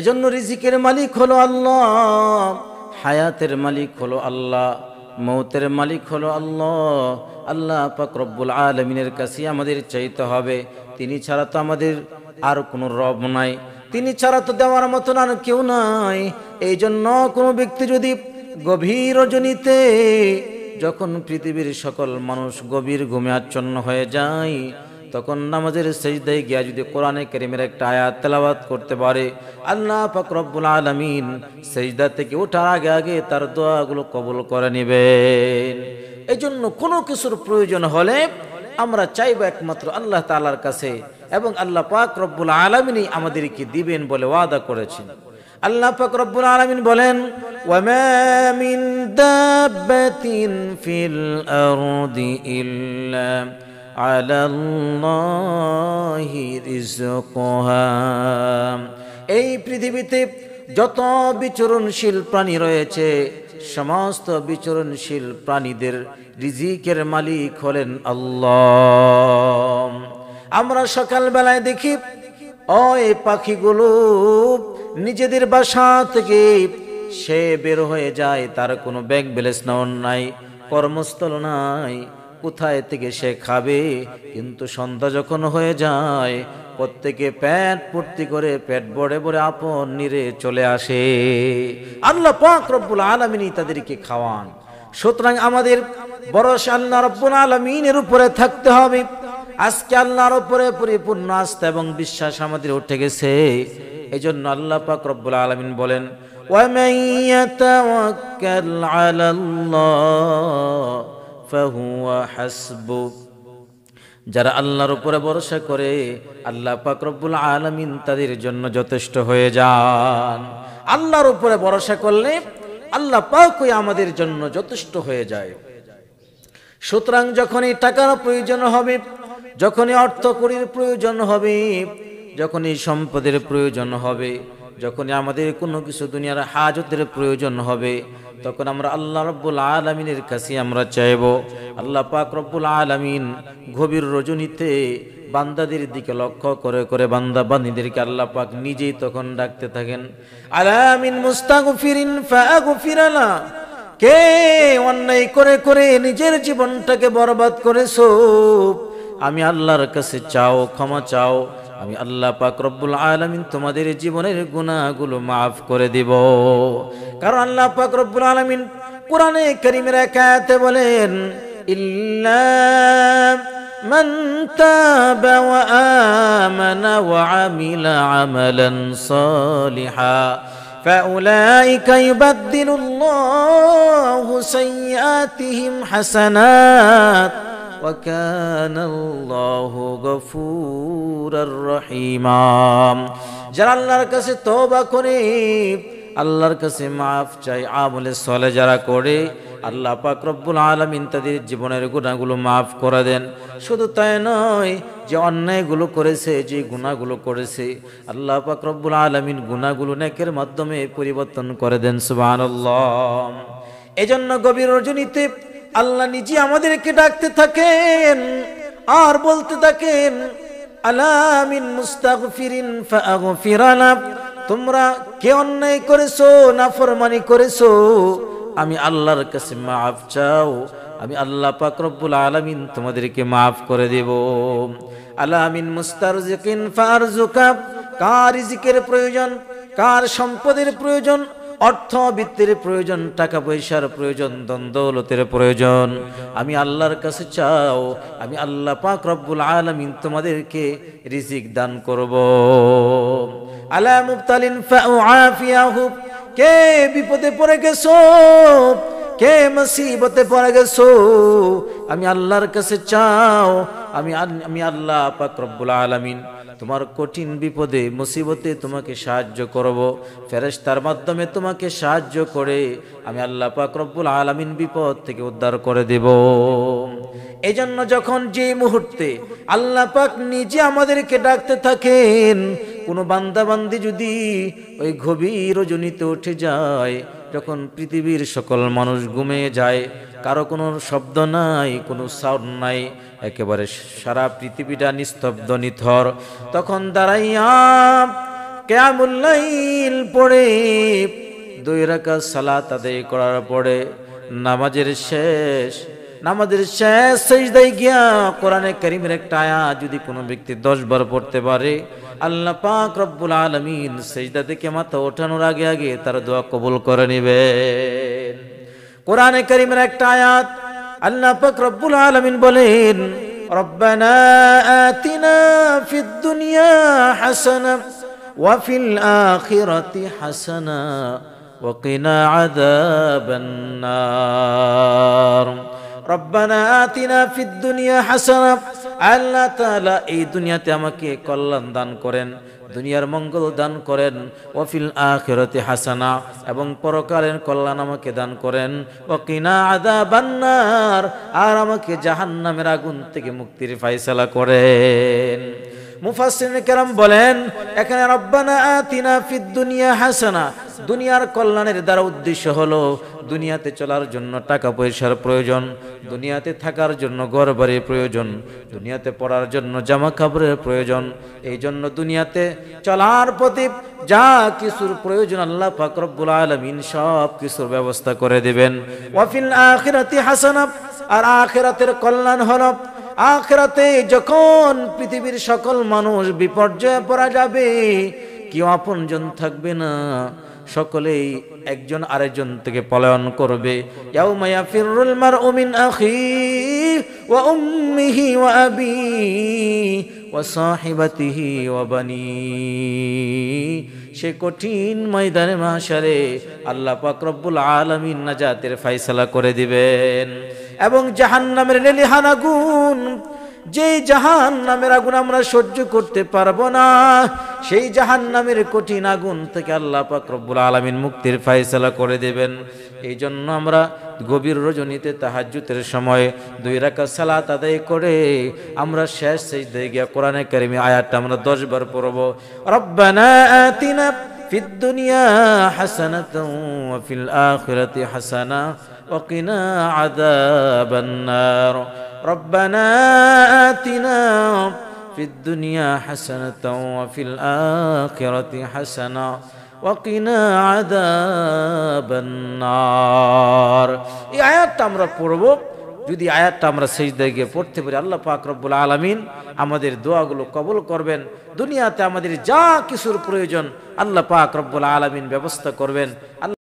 এজন্য রিজিকের মালিক হলো আল্লাহ হায়াতের মালিক হলো আল্লাহ মৌতের মালিক হলো আল্লাহ আল্লাহ পাক রব্বুল আলমিনের কাছে আমাদের চাইতে হবে তিনি ছাড়া তো আমাদের আর কোনো রব নাই তিনি ছাড়া তো দেওয়ার মতন আর কেউ নাই এই জন্য কোনো ব্যক্তি যদি গভীর জনিতে যখন পৃথিবীর সকল মানুষ গভীর ঘুমে আচ্ছন্ন হয়ে যায় তখন নামাজের সেজদায় গিয়া যদি কোরআনে কেরিমের একটা আয়াত তেলাবাত করতে পারে আল্লাহ ফকরবুল আলমিন সেজদা থেকে ওঠার আগে আগে তার দোয়াগুলো কবুল করে নেবেন এই জন্য কোনো কিছুর প্রয়োজন হলে আমরা চাইব একমাত্র আল্লাহ তালার কাছে এবং আল্লাহ পাক রব্বুল আলমিনই আমাদেরকে দিবেন বলে ওয়াদা করেছেন আল্লাহ পাক রব্বুল আলমিন বলেন ওয়ামা মিন ফিল ইল্লা على الله رزقها এই পৃথিবীতে যত বিচরণশীল প্রাণী রয়েছে সমস্ত বিচরণশীল প্রাণীদের রিজিকের মালিক হলেন আল্লাহ আমরা সকালবেলায় দেখি ওই পাখিগুলো নিজেদের বাসা থেকে সে বের হয়ে যায় তার কোনো ব্যাংক ব্যালেন্স নাই কর্মস্থল নাই কোথায় থেকে সে খাবে কিন্তু সন্ধ্যা যখন হয়ে যায় প্রত্যেকে প্যাট পূর্তি করে পেট বড়ে বড়ে আপন নিরে চলে আসে আল্লাহ পাক রব্বুল আলমিনী তাদেরকে খাওয়ান সুতরাং আমাদের বরস আল্লাহ রব্বুল আলমিনের উপরে থাকতে হবে আজকে আল্লাহর উপরে পরিপূর্ণ আস্থা এবং বিশ্বাস আমাদের উঠে গেছে এই জন্য আল্লাহ পাক রব্বুল আলমিন বলেন ومن يتوكل على যারা আল্লাহর উপরে ভরসা করে আল্লাহ পাকরবুল আলমিন তাদের জন্য যথেষ্ট হয়ে যান আল্লাহর উপরে ভরসা করলে আল্লাহ পাকই আমাদের জন্য যথেষ্ট হয়ে যায় সুতরাং যখনই টাকার প্রয়োজন হবে যখনই অর্থকরির প্রয়োজন হবে যখনই সম্পদের প্রয়োজন হবে যখন আমাদের কোনো কিছু দুনিয়ার হাজতের প্রয়োজন হবে তখন আমরা আল্লাহ রব্বুল আলমিনের কাছে আমরা চাইব আল্লাহ পাক রব্বুল আলমিন গভীর রজনীতে বান্দাদের দিকে লক্ষ্য করে করে বান্দা বান্দিদেরকে আল্লাহ পাক নিজেই তখন ডাকতে থাকেন আলামিন মুস্তাগফিরিন ফাগফিরালা কে অন্যায় করে করে নিজের জীবনটাকে বরবাদ করেছো আমি আল্লাহর কাছে চাও ক্ষমা চাও আমি আল্লাহ পাক রব্বুল আলমিন তোমাদের জীবনের গুণাগুলো মাফ করে দিব কারণ আল্লাহ পাক রব্বুল আলমিন কোরআনে করিমের একাতে বলেন ইল্লাম من تاب وآمن وعمل عملا صالحا فأولئك يبدل الله سيئاتهم حسنات যারা আল্লাহর কাছে তবা করে আল্লাহর কাছে মাফ চাই আমলে সলে যারা করে আল্লাহ পাক রব্বুল আলমিন তাদের জীবনের গুণাগুলো মাফ করে দেন শুধু তাই নয় যে অন্যায়গুলো করেছে যে গুণাগুলো করেছে আল্লাহ পাক রব্বুল আলমিন গুণাগুলো নেকের মাধ্যমে পরিবর্তন করে দেন সুবাহ এজন্য গভীর অর্জনীতে আল্লাহ নিজে আমাদেরকে ডাকতে থাকেন আর বলতে থাকেন আলামিন মুস্তাগফিরিন ফাগফিরানা তোমরা কে অন্যায় করেছো নাফরমানি করেছো আমি আল্লাহর কাছে মাফ চাও আমি আল্লাহ পাক রব্বুল আলামিন তোমাদেরকে মাফ করে দেব আলামিন মুস্তারজিকিন ফারজুকা কার রিজিকের প্রয়োজন কার সম্পদের প্রয়োজন অর্থ বৃত্তির প্রয়োজন টাকা পয়সার প্রয়োজন দ্বন্দ্বলতের প্রয়োজন আমি আল্লাহর কাছে চাও আমি আল্লাহ পাক রব্বুল আলমিন তোমাদেরকে রিজিক দান করব আলা মুফতালিন কে বিপদে পড়ে গেছো কে মসিবতে পড়ে গেছো আমি আল্লাহর কাছে চাও আমি আমি আল্লাহ পাক রব্বুল আলমিন তোমার কঠিন বিপদে মুসিবতে তোমাকে সাহায্য করব তার মাধ্যমে তোমাকে সাহায্য করে আমি আল্লাহ পাক রব্বুল আলমিন বিপদ থেকে উদ্ধার করে দেব এজন্য যখন যে মুহূর্তে আল্লাহ পাক নিজে আমাদেরকে ডাকতে থাকেন কোনো বান্দাবান্দি যদি ওই গভীর জনিতে উঠে যায় যখন পৃথিবীর সকল মানুষ ঘুমে যায় কারো কোনো শব্দ নাই কোনো সাউন্ড নাই একেবারে সারা পৃথিবীটা নিস্তব্ধ নিথর তখন দাঁড়াইয়া কেয়ামুল্লাইল পড়ে দুই রাখা সালা তাদের করার পরে নামাজের শেষ নামাজের শেষ সেজদায় গিয়া কোরআনে করিমের একটা আয়া যদি কোনো ব্যক্তি দশবার পড়তে পারে আল্লাহ পাক রব্বুল আলমিন সেজদা থেকে মাথা ওঠানোর আগে আগে তার দোয়া কবুল করে নিবে قرآن كريم ركت آيات اللہ پاک رب العالمين بولين ربنا آتنا في الدنيا حسنا وفي الآخرة حسنا وقنا عذاب النار ربنا آتنا في الدنيا حسنا আল্লাহ তালা এই দুনিয়াতে আমাকে কল্যাণ দান করেন দুনিয়ার মঙ্গল দান করেন ওফিল আখিরাতি হাসানা এবং পরকালের কল্যাণ আমাকে দান করেন ও কিনা আদা বান্নার আর আমাকে জাহান্নামের আগুন থেকে মুক্তির ফয়সালা করেন মুফাসিন কেরাম বলেন এখানে রব্বানা আতিনা ফিদ দুনিয়া হাসানা দুনিয়ার কল্যাণের দ্বারা উদ্দেশ্য হলো দুনিয়াতে চলার জন্য টাকা পয়সার প্রয়োজন দুনিয়াতে থাকার জন্য ঘর বাড়ির প্রয়োজন দুনিয়াতে পড়ার জন্য জামা কাপড়ের প্রয়োজন এই জন্য দুনিয়াতে চলার প্রতি যা কিছুর প্রয়োজন আল্লাহ ফাকরবুল আলমিন সব কিছুর ব্যবস্থা করে দেবেন ওয়াফিল আখেরাতি হাসানাব আর আখেরাতের কল্যাণ হলব আখরাতে যখন পৃথিবীর সকল মানুষ বিপর্যয়ে পড়া যাবে কেউ আপনজন থাকবে না সকলেই একজন আরেকজন থেকে পলায়ন করবে সে কঠিন ময়দানে মাসারে আল্লাহ পাকরবুল রব্বুল নাজাতের ফাইসলা করে দিবেন এবং জাহান্নামের নেলিহানা আগুন যেই জাহান নামের আগুন আমরা সহ্য করতে পারবো না সেই জাহান নামের কঠিন আগুন থেকে আল্লাহ পাক রব্বুল আলমিন মুক্তির ফায়সালা করে দেবেন এই জন্য আমরা গভীর রজনীতে তাহাজ্জুতের সময় দুই রাখা সালাত আদায় করে আমরা শেষ শেষ দিয়ে গিয়া কোরআনে কারিমি আয়াতটা আমরা দশবার পড়বো রব্বানা আতিনা في الدنيا حسنة وفي الآخرة حسنة وقنا عذاب النار ربنا آتنا في الدنيا حسنة وفي الآخرة حسنة وقنا عذاب النار يا আয়াতটা قربك যদি আয়াতটা আমরা সেই গিয়ে পড়তে পারি আল্লাহ পাক রব্বুল আলমিন আমাদের দোয়াগুলো কবল করবেন দুনিয়াতে আমাদের যা কিছুর প্রয়োজন আল্লাহ পাক রব্বুল আলমিন ব্যবস্থা করবেন আল্লাহ